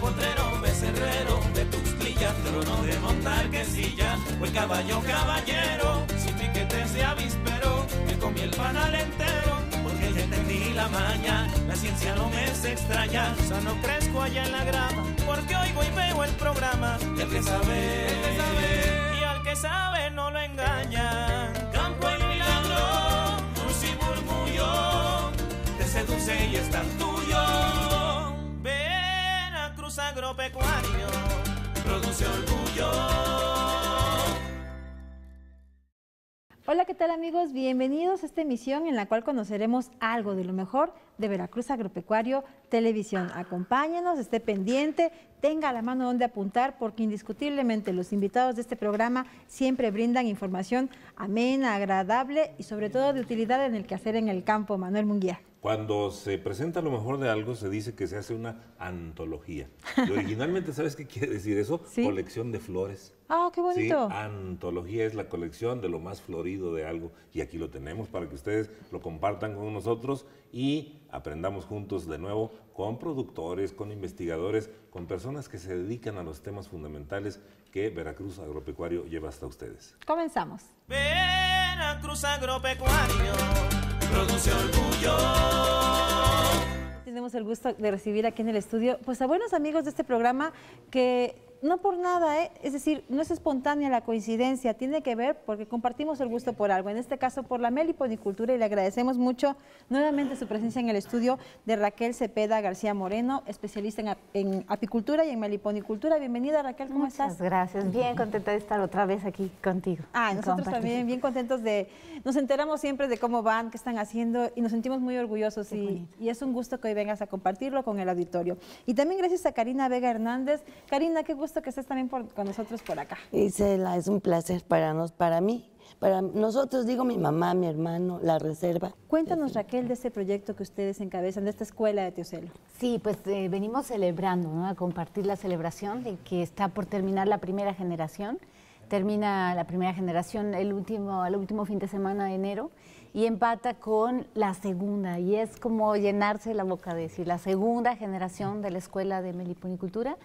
potrero, becerrero, de pero trono de montar quesilla, o el caballo caballero, si piquete se avispero, me comí el panal entero, porque ya entendí la maña, la ciencia no me es extraña, ya no crezco allá en la grama, porque oigo y veo el programa, el que sabe, el que sabe, y al que sabe no lo engaña, campo y milagro, un y te seduce y estás tú Agropecuario produce orgullo. Hola, ¿qué tal amigos? Bienvenidos a esta emisión en la cual conoceremos algo de lo mejor de Veracruz Agropecuario Televisión. Acompáñenos, esté pendiente, tenga la mano donde apuntar porque indiscutiblemente los invitados de este programa siempre brindan información amena, agradable y sobre todo de utilidad en el quehacer en el campo. Manuel Munguía. Cuando se presenta lo mejor de algo, se dice que se hace una antología. Y originalmente, ¿sabes qué quiere decir eso? Colección de flores. Ah, qué bonito. antología es la colección de lo más florido de algo. Y aquí lo tenemos para que ustedes lo compartan con nosotros y aprendamos juntos de nuevo con productores, con investigadores, con personas que se dedican a los temas fundamentales que Veracruz Agropecuario lleva hasta ustedes. Comenzamos. Veracruz Agropecuario orgullo. Tenemos el gusto de recibir aquí en el estudio pues a buenos amigos de este programa que no por nada, ¿eh? es decir, no es espontánea la coincidencia, tiene que ver porque compartimos el gusto por algo, en este caso por la meliponicultura y le agradecemos mucho nuevamente su presencia en el estudio de Raquel Cepeda García Moreno, especialista en, apicultura y en meliponicultura. Bienvenida Raquel, ¿cómo Muchas estás? gracias, bien contenta de estar otra vez aquí contigo. Ah, nosotros también bien contentos de, nos enteramos siempre de cómo van, qué están haciendo y nos sentimos muy orgullosos y, y es un gusto que hoy vengas a compartirlo con el auditorio. Y también gracias a Karina Vega Hernández. Karina, qué gusto que estés también con nosotros por acá. es un placer para, nos, para mí. Para nosotros, digo mi mamá, mi hermano, la reserva. Cuéntanos, Raquel, de este proyecto que ustedes encabezan, de esta escuela de Teocelo. Sí, pues eh, venimos celebrando, ¿no? a compartir la celebración de que está por terminar la primera generación. Termina la primera generación el último, el último fin de semana de enero y empata con la segunda. Y es como llenarse la boca de decir, la segunda generación de la Escuela de Meliponicultura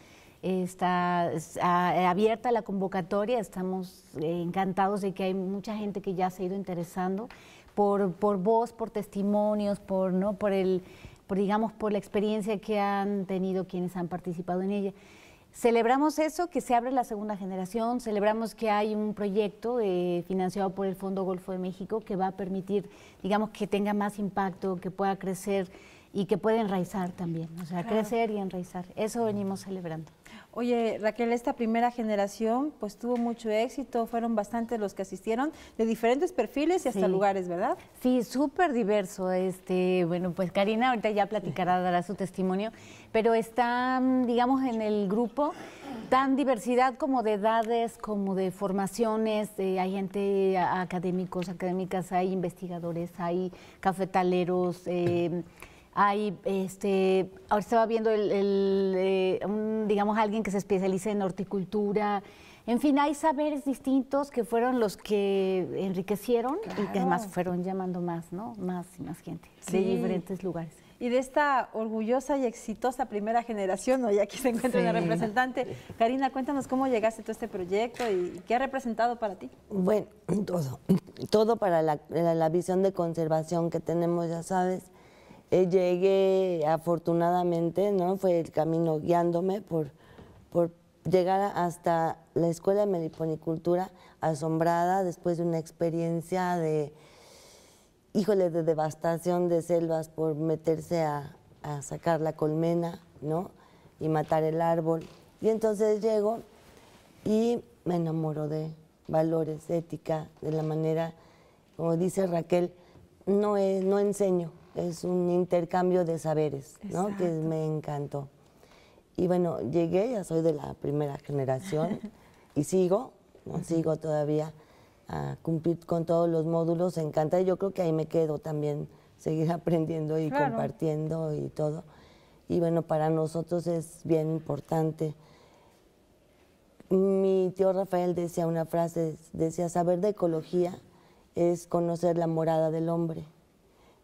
está, eh, abierta la convocatoria, estamos eh, encantados de que hay mucha gente que ya se ha ido interesando por, por voz, por testimonios, por, ¿no? por, el, por, digamos, por la experiencia que han tenido quienes han participado en ella. Celebramos eso, que se abre la segunda generación, celebramos que hay un proyecto eh, financiado por el Fondo Golfo de México que va a permitir, digamos, que tenga más impacto, que pueda crecer y que pueda enraizar también, o sea, crecer y enraizar. Eso venimos celebrando. Oye, Raquel, esta primera generación pues tuvo mucho éxito, fueron bastantes los que asistieron de diferentes perfiles y hasta lugares, ¿verdad? Sí, súper diverso. Este, bueno, pues Karina ahorita ya platicará, dará su testimonio, pero está, mm, digamos, en el grupo tan diversidad como de edades, como de formaciones, eh, hay gente, académicos, académicas, hay investigadores, hay cafetaleros, em, hay, este, ahora estaba viendo el, eh, digamos, alguien que se especializa en horticultura. En fin, hay saberes distintos que fueron los que enriquecieron y que además fueron llamando más, ¿no? Más y más gente de diferentes lugares. Y de esta orgullosa y exitosa primera generación, hoy aquí se encuentra la representante. Karina, cuéntanos cómo llegaste tú a este proyecto y qué ha representado para ti. Bueno, todo. Todo para la, la visión de conservación que tenemos, ya sabes eh, llegué afortunadamente, ¿no? Fue el camino guiándome por, llegar hasta la Escuela de Meliponicultura asombrada después de una experiencia de, híjole, de devastación de selvas por meterse a, sacar la colmena, Y matar el árbol. Y entonces llego y me enamoro de valores, ética, de la manera, como dice Raquel, no, no enseño, es un intercambio de saberes, ¿no? Que me encantó. Y bueno, llegué, ya soy de la primera generación y sigo, sigo todavía a cumplir con todos los módulos, encanta. Yo creo que ahí me quedo también, seguir aprendiendo y compartiendo y todo. Y bueno, para nosotros es bien importante. Mi tío Rafael decía una frase, decía, saber de ecología es conocer la morada del hombre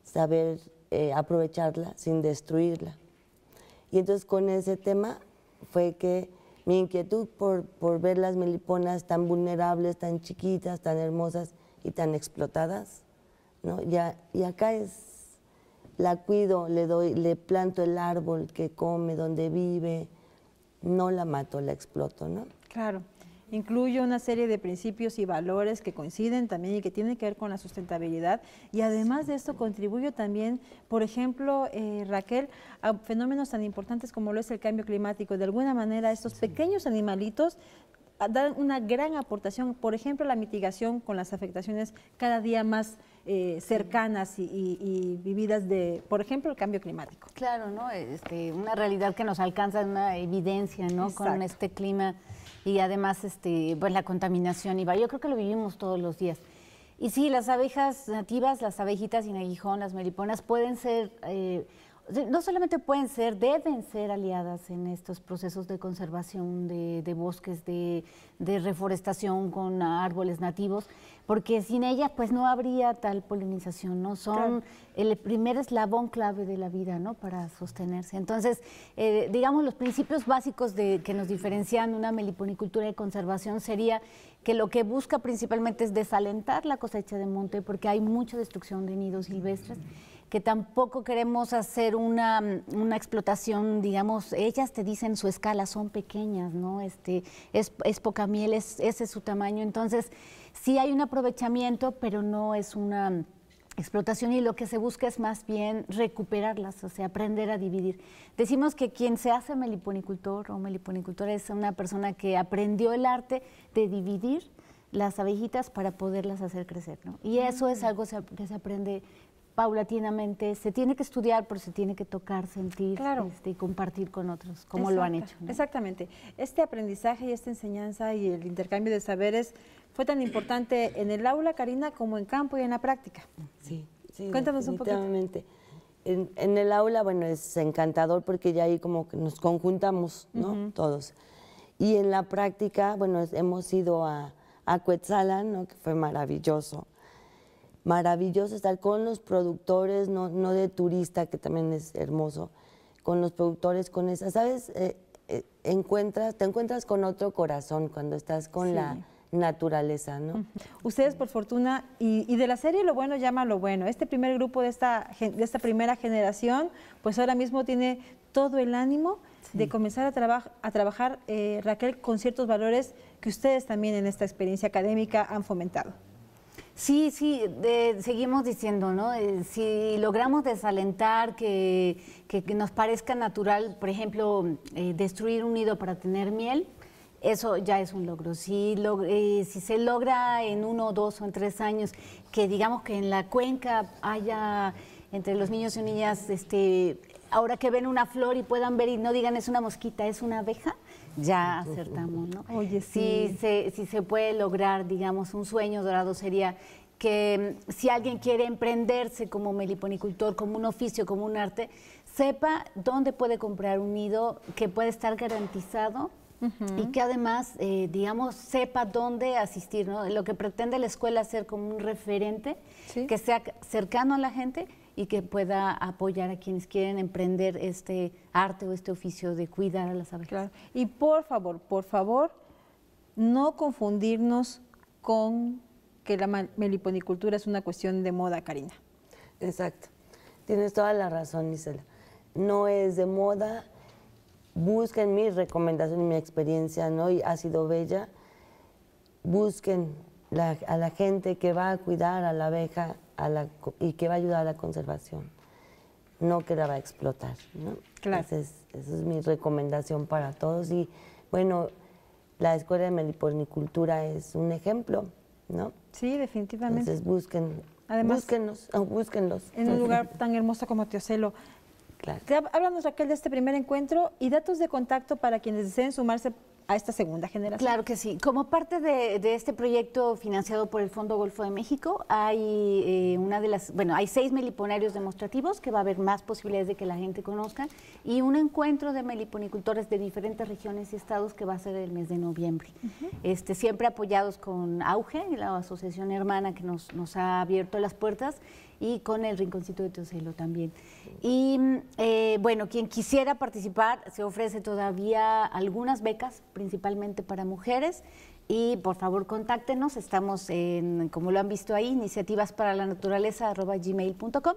saber eh, aprovecharla sin destruirla. Y entonces con ese tema fue que mi inquietud por, por ver las meliponas tan vulnerables, tan chiquitas, tan hermosas y tan explotadas, ¿no? y, y acá es la cuido, le doy, le planto el árbol que come, donde vive, no la mato, la exploto, ¿no? Claro incluye una serie de principios y valores que coinciden también y que tienen que ver con la sustentabilidad. Y además de esto contribuye también, por ejemplo, eh, Raquel, a fenómenos tan importantes como lo es el cambio climático. De alguna manera, estos pequeños animalitos ah, dan una gran aportación, por ejemplo, la mitigación con las afectaciones cada día más eh, cercanas y, vividas de, por ejemplo, el cambio climático. Claro, ¿no? Este, una realidad que nos alcanza, una evidencia, ¿no? Con este clima y además este, pues, la contaminación iba. Yo creo que lo vivimos todos los días. Y sí, las abejas nativas, las abejitas sin aguijón, las meliponas, pueden ser eh, no solamente pueden ser, deben ser aliadas en estos procesos de conservación de, bosques, de, reforestación con árboles nativos, porque sin ellas pues no habría tal polinización, ¿no? Son el primer eslabón clave de la vida, ¿no? Para sostenerse. Entonces, eh, digamos, los principios básicos de, que nos diferencian una meliponicultura de conservación sería que lo que busca principalmente es desalentar la cosecha de monte, porque hay mucha destrucción de nidos silvestres que tampoco queremos hacer una, explotación, digamos, ellas te dicen su escala, son pequeñas, ¿no? Este, es, es poca miel, es, ese es su tamaño. Entonces, sí hay un aprovechamiento, pero no es una explotación y lo que se busca es más bien recuperarlas, o sea, aprender a dividir. Decimos que quien se hace meliponicultor o meliponicultora es una persona que aprendió el arte de dividir las abejitas para poderlas hacer crecer, ¿no? Y eso es algo que se aprende paulatinamente, se tiene que estudiar, pero se tiene que tocar, sentir este, y compartir con otros, como lo han hecho. Exactamente. Este aprendizaje y esta enseñanza y el intercambio de saberes fue tan importante en el aula, Karina, como en campo y en la práctica. Sí, Cuéntanos un poquito. En, en, el aula, bueno, es encantador porque ya ahí como que nos conjuntamos, ¿no? Todos. Y en la práctica, bueno, hemos ido a, a ¿no? Que fue maravilloso maravilloso estar con los productores, no, no de turista, que también es hermoso, con los productores, con esa, ¿sabes? Eh, eh, encuentras, te encuentras con otro corazón cuando estás con la naturaleza, ¿no? Ustedes, por fortuna, y, de la serie Lo Bueno llama Lo Bueno, este primer grupo de esta, de esta primera generación, pues ahora mismo tiene todo el ánimo de comenzar a, trabajar a trabajar, eh, Raquel, con ciertos valores que ustedes también en esta experiencia académica han fomentado. Sí, sí, seguimos diciendo, ¿no? Eh, si logramos desalentar que, que, nos parezca natural, por ejemplo, eh, destruir un nido para tener miel, eso ya es un logro. Si, eh, si se logra en uno, dos o en tres años que digamos que en la cuenca haya entre los niños y niñas, este, ahora que ven una flor y puedan ver y no digan es una mosquita, es una abeja, ya acertamos, ¿no? Oye, sí. Si se, si se puede lograr, digamos, un sueño dorado sería que mm, si alguien quiere emprenderse como meliponicultor, como un oficio, como un arte, sepa dónde puede comprar un nido que puede estar garantizado y que además, eh, digamos, sepa dónde asistir, ¿no? Lo que pretende la escuela hacer ser como un referente, que sea cercano a la gente, y que pueda apoyar a quienes quieren emprender este arte o este oficio de cuidar a las abejas. Y por favor, por favor, no confundirnos con que la meliponicultura es una cuestión de moda, Karina. Exacto. Tienes toda la razón, Isela. No es de moda. Busquen mi recomendación, mi experiencia, ¿no? Y ha sido bella. Busquen a la gente que va a cuidar a la abeja a la, y que va a ayudar a la conservación, no que la va a explotar. ¿no? esa es mi recomendación para todos. Y bueno, la Escuela de Melipornicultura es un ejemplo, ¿no? Sí, definitivamente. Entonces busquen, Además, búsquenlos, ah, En un lugar tan hermoso como Teocelo. Claro. Háblanos, Raquel, de este primer encuentro y datos de contacto para quienes deseen sumarse esta segunda generación. Claro que sí. Como parte de, este proyecto financiado por el Fondo Golfo de México, hay eh, una de las, bueno, hay seis meliponarios demostrativos que va a haber más posibilidades de que la gente conozca y un encuentro de meliponicultores de diferentes regiones y estados que va a ser el mes de noviembre. este, siempre apoyados con Auge, la asociación hermana que nos, nos ha abierto las puertas y con el Rinconcito de Teocelo también. Y eh, bueno, quien quisiera participar, se ofrece todavía algunas becas, principalmente para mujeres. Y por favor, contáctenos. Estamos en, como lo han visto ahí, iniciativas para la naturaleza gmail.com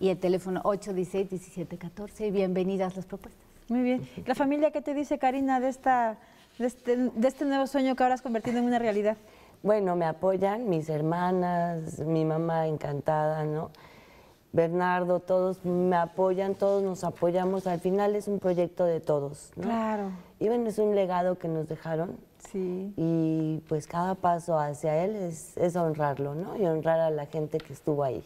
y el teléfono 816-1714. Bienvenidas las propuestas. Muy bien. ¿La familia qué te dice, Karina, de, esta, de este, de este nuevo sueño que ahora has convertido en una realidad? bueno, me apoyan mis hermanas, mi mamá encantada, ¿no? Bernardo, todos me apoyan, todos nos apoyamos. Al final es un proyecto de todos, ¿no? Claro. Y bueno, es un legado que nos dejaron. Sí. Y pues cada paso hacia él es, es honrarlo, ¿no? Y honrar a la gente que estuvo ahí.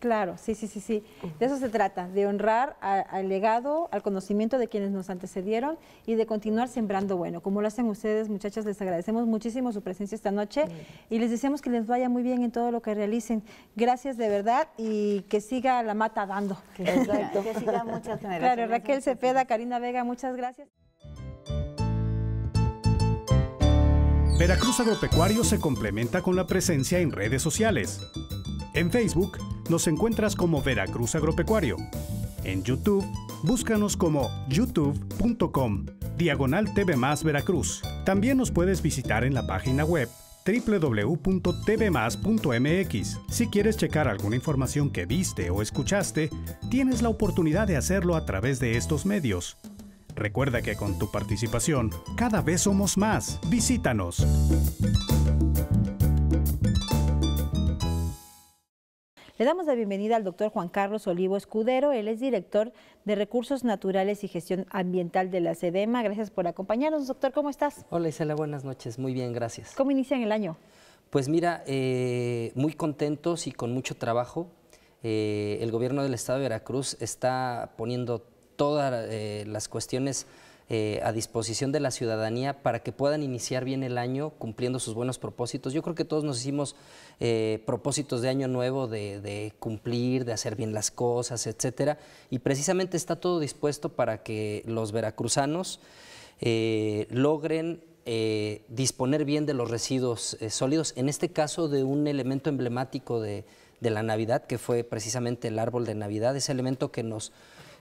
Claro, sí, sí, sí, sí. De eso se trata, de honrar al legado, al conocimiento de quienes nos antecedieron y de continuar sembrando bueno, como lo hacen ustedes, muchachas. Les agradecemos muchísimo su presencia esta noche y les deseamos que les vaya muy bien en todo lo que realicen. Gracias de verdad y que siga la mata dando. Exacto. que siga muchas generaciones. Claro, Raquel Cepeda, Karina Vega, muchas gracias. Veracruz Agropecuario se complementa con la presencia en redes sociales. En Facebook, nos encuentras como Veracruz Agropecuario. En YouTube, búscanos como youtube.com, diagonal TV Veracruz. También nos puedes visitar en la página web www.tvmas.mx. Si quieres checar alguna información que viste o escuchaste, tienes la oportunidad de hacerlo a través de estos medios. Recuerda que con tu participación, cada vez somos más. Visítanos. Le damos la bienvenida al doctor Juan Carlos Olivo Escudero. Él es director de Recursos Naturales y Gestión Ambiental de la SEDEMA. Gracias por acompañarnos, doctor. ¿Cómo estás? Hola Isela, buenas noches. Muy bien, gracias. ¿Cómo inician el año? Pues mira, eh, muy contentos y con mucho trabajo. Eh, el gobierno del estado de Veracruz está poniendo todas eh, las cuestiones eh, a disposición de la ciudadanía para que puedan iniciar bien el año cumpliendo sus buenos propósitos. Yo creo que todos nos hicimos eh, propósitos de año nuevo, de, cumplir, de hacer bien las cosas, etcétera. Y precisamente está todo dispuesto para que los veracruzanos eh, logren disponer bien de los residuos sólidos, en este caso de un elemento emblemático de, la Navidad, que fue precisamente el árbol de Navidad, ese elemento que nos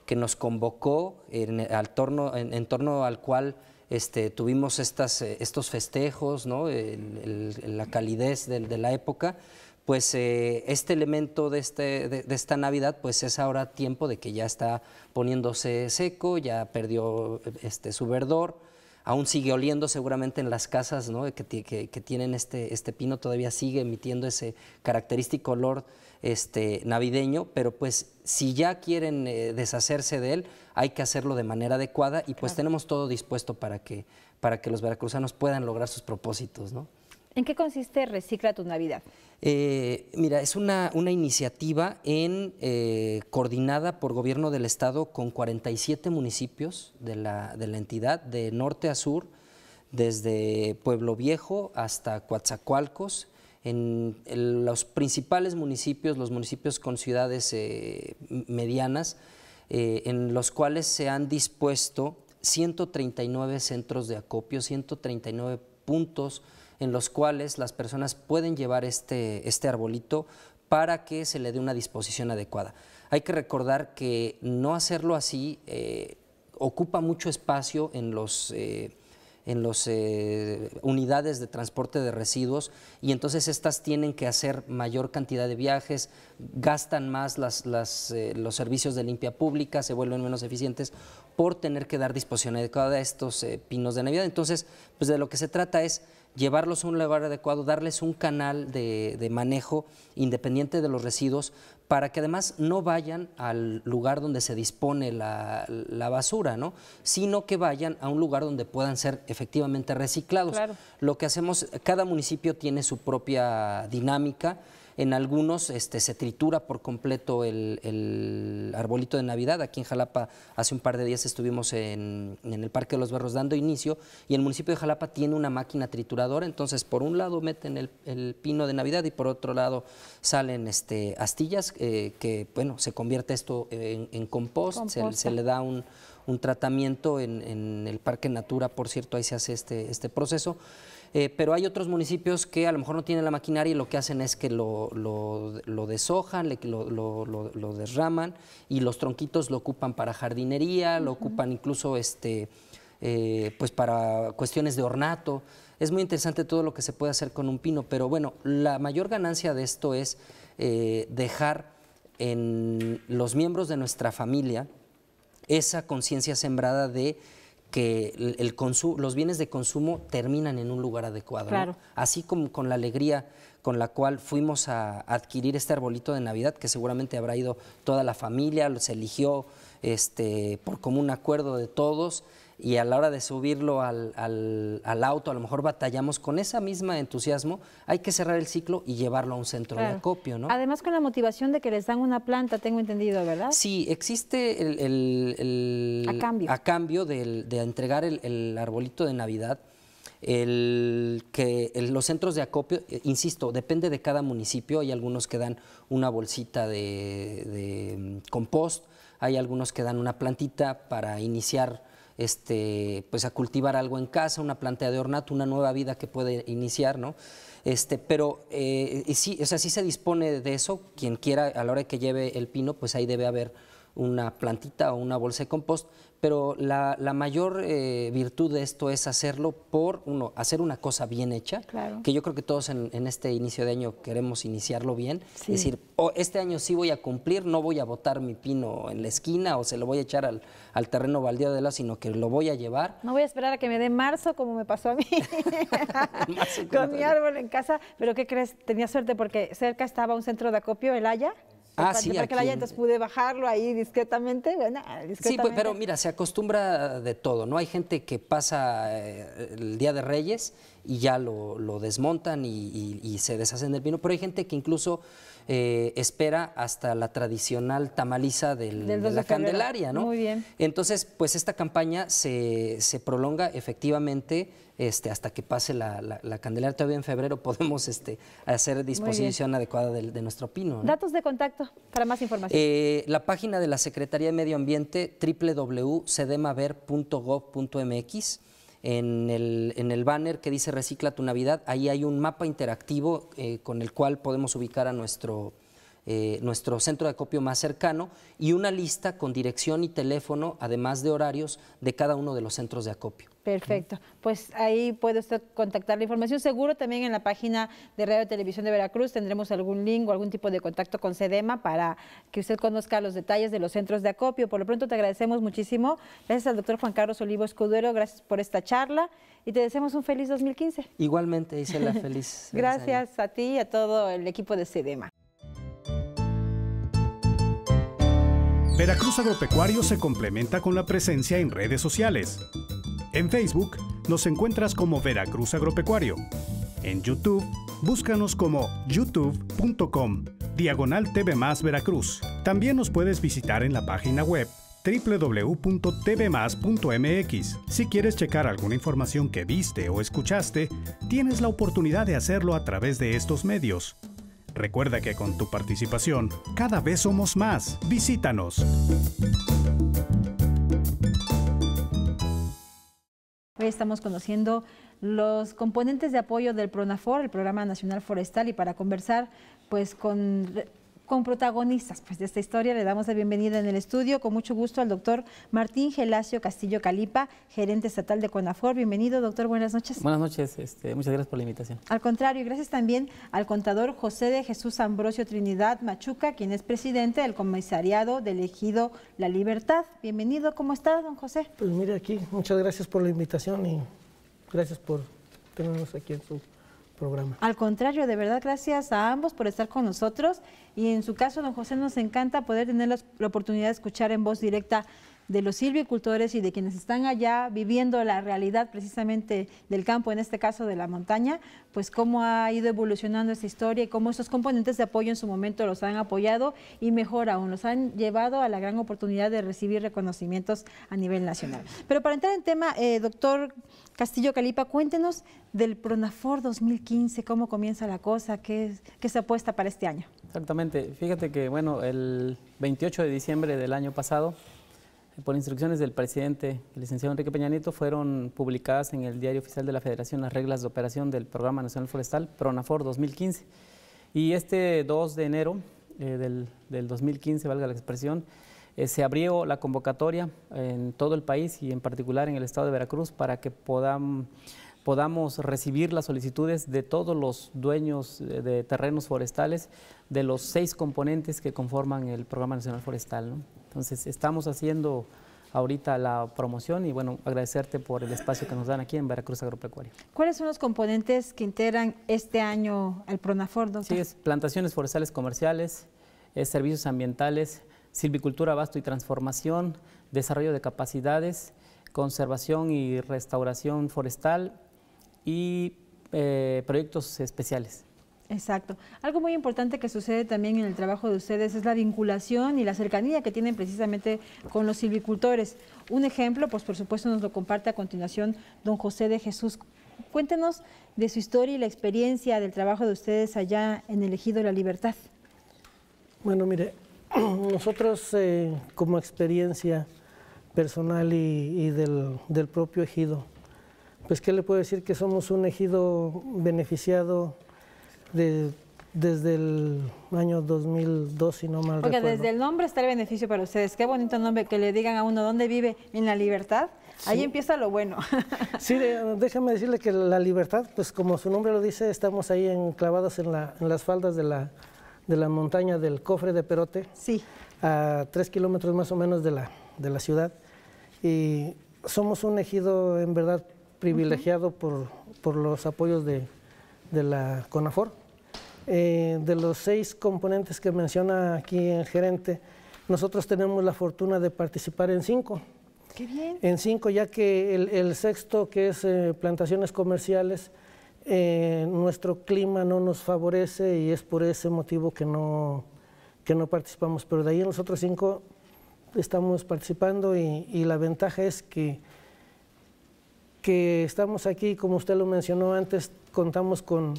que nos convocó en, al torno, en, torno al cual este, tuvimos estas, eh, estos festejos, la calidez de, la época, pues eh, este elemento de, este, esta Navidad pues es ahora tiempo de que ya está poniéndose seco, ya perdió este, su verdor, aún sigue oliendo seguramente en las casas que, tienen este, este pino, todavía sigue emitiendo ese característico olor este, navideño, pero pues si ya quieren eh, deshacerse de él, hay que hacerlo de manera adecuada y pues tenemos todo dispuesto para que, para que los veracruzanos puedan lograr sus propósitos. ¿no? ¿En qué consiste Recicla tu Navidad? Eh, mira, es una, iniciativa en, eh, coordinada por gobierno del estado con 47 municipios de la, de la, entidad, de norte a sur, desde Pueblo Viejo hasta Coatzacoalcos, en, los principales municipios, los municipios con ciudades eh, medianas, en los cuales se han dispuesto 139 centros de acopio, 139 puntos en los cuales las personas pueden llevar este, este arbolito para que se le dé una disposición adecuada. Hay que recordar que no hacerlo así eh, ocupa mucho espacio en los... Eh, en las eh, unidades de transporte de residuos y entonces estas tienen que hacer mayor cantidad de viajes, gastan más los servicios de limpia pública, se vuelven menos eficientes por tener que dar disposición adecuada a estos pinos de Navidad. Entonces, pues de lo que se trata es llevarlos a un lugar adecuado, darles un canal de, manejo independiente de los residuos para que además no vayan al lugar donde se dispone la, basura, ¿no? sino que vayan a un lugar donde puedan ser efectivamente reciclados. Lo que hacemos, cada municipio tiene su propia dinámica en algunos este, se tritura por completo el, arbolito de Navidad. Aquí en Jalapa hace un par de días estuvimos en, el Parque de los Barros dando inicio y el municipio de Jalapa tiene una máquina trituradora, entonces por un lado meten el, pino de Navidad y por otro lado salen este, astillas eh, que, bueno, se convierte esto en, compost, se, le da un, tratamiento en, el Parque Natura, por cierto, ahí se hace este, este proceso. Eh, pero hay otros municipios que a lo mejor no tienen la maquinaria y lo que hacen es que lo, lo deshojan, lo, lo, y los tronquitos lo ocupan para jardinería, lo ocupan incluso este, eh, pues para cuestiones de ornato. Es muy interesante todo lo que se puede hacer con un pino, pero bueno, la mayor ganancia de esto es eh, dejar en los miembros de nuestra familia esa conciencia sembrada de que el, los bienes de consumo terminan en un lugar adecuado. Así como con la alegría con la cual fuimos a adquirir este arbolito de Navidad, que seguramente habrá ido toda la familia, se eligió este, por común acuerdo de todos y a la hora de subirlo al, al, auto, a lo mejor batallamos con esa misma entusiasmo, hay que cerrar el ciclo y llevarlo a un centro de acopio, ¿no? Además con la motivación de que les dan una planta, tengo entendido, ¿verdad? Sí, existe el... a cambio. A cambio de, entregar el, arbolito de Navidad, el que los centros de acopio, eh, insisto, depende de cada municipio, hay algunos que dan una bolsita de, de mm, compost, hay algunos que dan una plantita para iniciar este, pues a cultivar algo en casa, una planta de ornato, una nueva vida que puede iniciar, ¿no? Este, pero eh, sí, o sea, sí se dispone de eso, quien quiera, a la hora que lleve el pino, pues ahí debe haber una plantita o una bolsa de compost, pero la, mayor eh, virtud de esto es hacerlo por, uno, hacer una cosa bien hecha, claro. que yo creo que todos en, este inicio de año queremos iniciarlo bien, es decir, este año sí voy a cumplir, no voy a botar mi pino en la esquina o se lo voy a echar al, terreno baldío de la, sino que lo voy a llevar. No voy a esperar a que me dé marzo como me pasó a mí, con mi árbol en casa, pero ¿qué crees? Tenía suerte porque cerca estaba un centro de acopio, el Haya, Ah, para, que la haya, entonces pude bajarlo ahí discretamente, bueno, ah, Sí, pues, pero mira, se acostumbra de todo, ¿no? Hay gente que pasa eh, el Día de Reyes y ya lo, lo desmontan y, y se deshacen del vino, pero hay gente que incluso eh, espera hasta la tradicional tamaliza de la Candelaria, ¿no? Muy bien. Entonces, pues esta campaña se, se prolonga efectivamente este, hasta que pase la, Candelaria. Todavía en febrero podemos este, hacer disposición adecuada de, nuestro pino. Datos de contacto para más información. Eh, la página de la Secretaría de Medio Ambiente, www.cedemaver.gov.mx en el, en el banner que dice Recicla tu Navidad, ahí hay un mapa interactivo eh, con el cual podemos ubicar a nuestro eh, nuestro centro de acopio más cercano y una lista con dirección y teléfono, además de horarios, de cada uno de los centros de acopio. Perfecto. Pues ahí puede usted contactar la información. Seguro también en la página de Radio Televisión de Veracruz tendremos algún link o algún tipo de contacto con SEDEMA para que usted conozca los detalles de los centros de acopio. Por lo pronto te agradecemos muchísimo. Gracias al doctor Juan Carlos Olivo Escudero, gracias por esta charla y te deseamos un feliz 2015. Igualmente, la feliz. gracias a ti y a todo el equipo de SEDEMA. Veracruz Agropecuario se complementa con la presencia en redes sociales. En Facebook nos encuentras como Veracruz Agropecuario. En YouTube, búscanos como youtube.com, diagonal TV Veracruz. También nos puedes visitar en la página web www.tvmas.mx. Si quieres checar alguna información que viste o escuchaste, tienes la oportunidad de hacerlo a través de estos medios. Recuerda que con tu participación cada vez somos más. Visítanos. Hoy estamos conociendo los componentes de apoyo del PRONAFOR, el Programa Nacional Forestal, y para conversar pues con con protagonistas. Pues de esta historia le damos la bienvenida en el estudio con mucho gusto al doctor Martín Gelacio Castillo Calipa, gerente estatal de CONAFOR. Bienvenido, doctor, buenas noches. Buenas noches, este, muchas gracias por la invitación. Al contrario, gracias también al contador José de Jesús Ambrosio Trinidad Machuca, quien es presidente del comisariado del ejido La Libertad. Bienvenido, ¿cómo está, don José? Pues mire aquí, muchas gracias por la invitación y gracias por tenernos aquí en su programa. Al contrario, de verdad, gracias a ambos por estar con nosotros. Y en su caso, don José, nos encanta poder tener la, la oportunidad de escuchar en voz directa de los silvicultores y de quienes están allá viviendo la realidad precisamente del campo, en este caso de la montaña, pues cómo ha ido evolucionando esta historia y cómo esos componentes de apoyo en su momento los han apoyado y mejor aún, los han llevado a la gran oportunidad de recibir reconocimientos a nivel nacional. Pero para entrar en tema, eh, doctor Castillo Calipa, cuéntenos del Pronafor 2015, cómo comienza la cosa, qué, qué se apuesta para este año. Exactamente, fíjate que bueno, el 28 de diciembre del año pasado, por instrucciones del presidente, el licenciado Enrique Peña Nieto, fueron publicadas en el Diario Oficial de la Federación las reglas de operación del Programa Nacional Forestal, PRONAFOR 2015. Y este 2 de enero eh, del, 2015, valga la expresión, eh, se abrió la convocatoria en todo el país y en particular en el estado de Veracruz para que podamos podamos recibir las solicitudes de todos los dueños de terrenos forestales de los seis componentes que conforman el Programa Nacional Forestal. Entonces, estamos haciendo ahorita la promoción y bueno, agradecerte por el espacio que nos dan aquí en Veracruz Agropecuario. ¿Cuáles son los componentes que integran este año el PRONAFOR, Sí, es plantaciones forestales comerciales, servicios ambientales, silvicultura, abasto y transformación, desarrollo de capacidades, conservación y restauración forestal, y eh, proyectos especiales. Exacto. Algo muy importante que sucede también en el trabajo de ustedes es la vinculación y la cercanía que tienen precisamente con los silvicultores. Un ejemplo, pues por supuesto nos lo comparte a continuación don José de Jesús. Cuéntenos de su historia y la experiencia del trabajo de ustedes allá en el Ejido de La Libertad. Bueno, mire, nosotros eh, como experiencia personal y, del propio Ejido, pues qué le puedo decir que somos un ejido beneficiado desde el año 2002, si no mal Porque desde el nombre está el beneficio para ustedes. Qué bonito nombre que le digan a uno dónde vive, en la libertad. Ahí empieza lo bueno. sí, déjame decirle que la libertad, pues como su nombre lo dice, estamos ahí enclavados en, en las faldas de la, de la montaña del Cofre de Perote. Sí. A tres kilómetros más o menos de la, de la ciudad. Y somos un ejido, en verdad, privilegiado por, por, los apoyos de, de la CONAFOR. Eh, de los seis componentes que menciona aquí el gerente, nosotros tenemos la fortuna de participar en cinco. Qué bien. En cinco, ya que el, el sexto, que es eh, plantaciones comerciales, eh, nuestro clima no nos favorece y es por ese motivo que no, que no participamos. Pero de ahí en los otros cinco estamos participando y la ventaja es que que estamos aquí, como usted lo mencionó antes, contamos con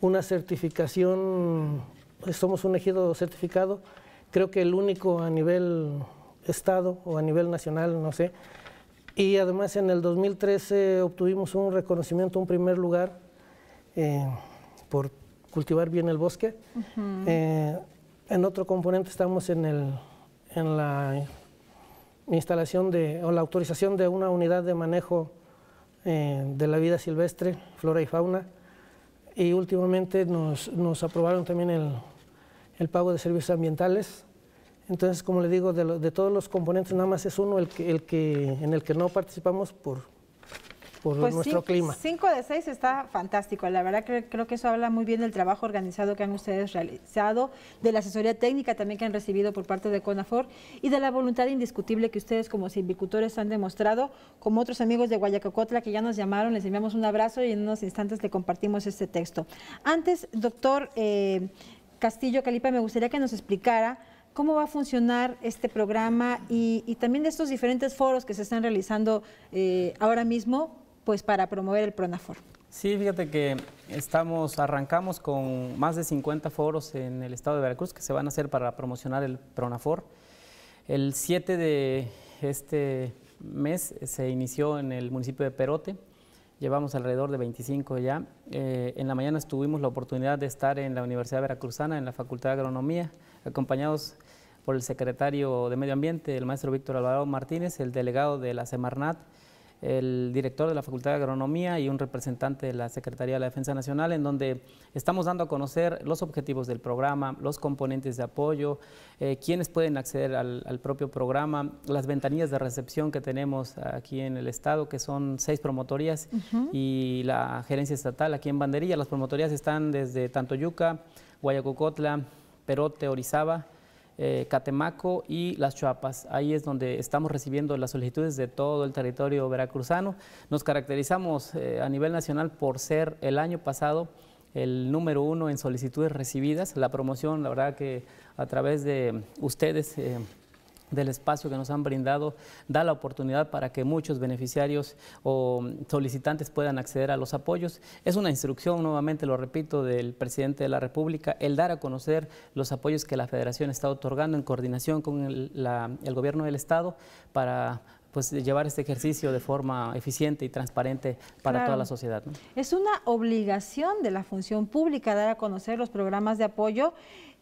una certificación, pues, somos un ejido certificado, creo que el único a nivel estado o a nivel nacional, no sé. Y además en el 2013 obtuvimos un reconocimiento, un primer lugar eh, por cultivar bien el bosque. Eh, en otro componente estamos en, el, en la instalación de, o la autorización de una unidad de manejo eh, de la vida silvestre, flora y fauna. Y últimamente nos, aprobaron también el, el, pago de servicios ambientales. Entonces, como le digo, de, de, todos los componentes nada más es uno el que, el que, en el que no participamos por, por pues nuestro clima. 5 de 6 está fantástico. La verdad creo, que eso habla muy bien del trabajo organizado que han ustedes realizado, de la asesoría técnica también que han recibido por parte de CONAFOR y de la voluntad indiscutible que ustedes como silvicultores han demostrado, como otros amigos de Guayacocotla que ya nos llamaron, les enviamos un abrazo y en unos instantes le compartimos este texto. Antes, doctor eh, Castillo Calipa, me gustaría que nos explicara cómo va a funcionar este programa y, también de estos diferentes foros que se están realizando eh, ahora mismo pues para promover el PRONAFOR. Sí, fíjate que estamos, arrancamos con más de 50 foros en el estado de Veracruz que se van a hacer para promocionar el PRONAFOR. El 7 de este mes se inició en el municipio de Perote, llevamos alrededor de 25 ya. Eh, en la mañana tuvimos la oportunidad de estar en la Universidad Veracruzana, en la Facultad de Agronomía, acompañados por el secretario de Medio Ambiente, el maestro Víctor Alvarado Martínez, el delegado de la Semarnat, el director de la Facultad de Agronomía y un representante de la Secretaría de la Defensa Nacional, en donde estamos dando a conocer los objetivos del programa, los componentes de apoyo, quienes eh, quiénes pueden acceder al, propio programa, las ventanillas de recepción que tenemos aquí en el Estado, que son seis promotorías, y la gerencia estatal aquí en Banderilla. Las promotorías están desde Tantoyuca, Guayacocotla, Perote, Orizaba, eh, Catemaco y Las Chuapas. Ahí es donde estamos recibiendo las solicitudes de todo el territorio veracruzano. Nos caracterizamos eh, a nivel nacional por ser el año pasado el número uno en solicitudes recibidas. La promoción, la verdad que a través de ustedes... Eh, del espacio que nos han brindado da la oportunidad para que muchos beneficiarios o solicitantes puedan acceder a los apoyos. Es una instrucción, nuevamente lo repito, del presidente de la República, el dar a conocer los apoyos que la Federación está otorgando en coordinación con el, gobierno del Estado para pues llevar este ejercicio de forma eficiente y transparente para toda la sociedad. Es una obligación de la función pública dar a conocer los programas de apoyo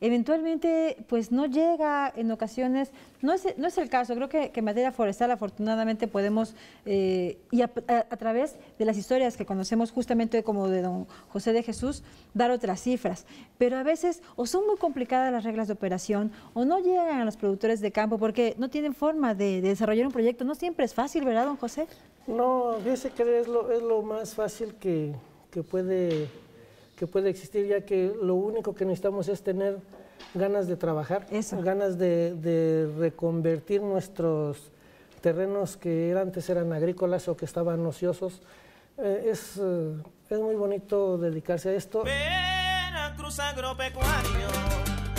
eventualmente pues no llega en ocasiones, no es, no es el caso, creo que, en materia forestal afortunadamente podemos, eh, y a, través de las historias que conocemos justamente como de don José de Jesús, dar otras cifras, pero a veces o son muy complicadas las reglas de operación o no llegan a los productores de campo porque no tienen forma de, desarrollar un proyecto, no siempre es fácil, ¿verdad don José? No, dice que es lo, es lo más fácil que puede que puede existir, ya que lo único que necesitamos es tener ganas de trabajar, ganas de, reconvertir nuestros terrenos que antes eran agrícolas o que estaban ociosos. Eh, eh, es, muy bonito dedicarse a esto. cruz Agropecuario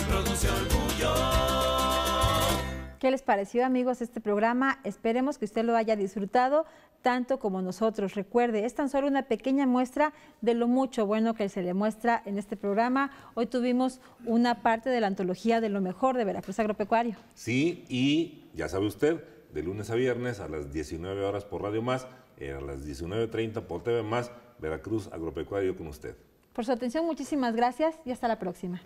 produce orgullo. ¿Qué les pareció amigos este programa? Esperemos que usted lo haya disfrutado tanto como nosotros. Recuerde, es tan solo una pequeña muestra de lo mucho bueno que se le muestra en este programa. Hoy tuvimos una parte de la antología de lo mejor de Veracruz Agropecuario. Sí, y ya sabe usted, de lunes a viernes a las 19 horas por Radio Más, eh, a las 19.30 por TV Más, Veracruz Agropecuario con usted. Por su atención, muchísimas gracias y hasta la próxima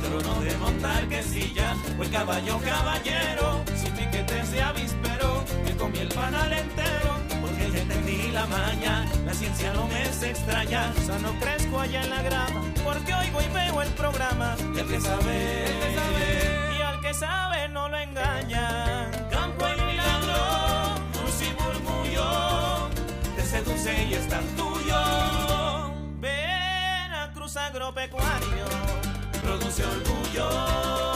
trono de montar que silla, o el caballo caballero, sin piquete se avispero, me comí el panal entero, porque ya entendí la maña, la ciencia no me es extraña, o no crezco allá en la grama, porque oigo y veo el programa, el que sabe, el que sabe, y al que sabe no lo engaña, campo y milagro, un y murmullo, te seduce y es tan tuyo, Cruz agropecuario se orgullo.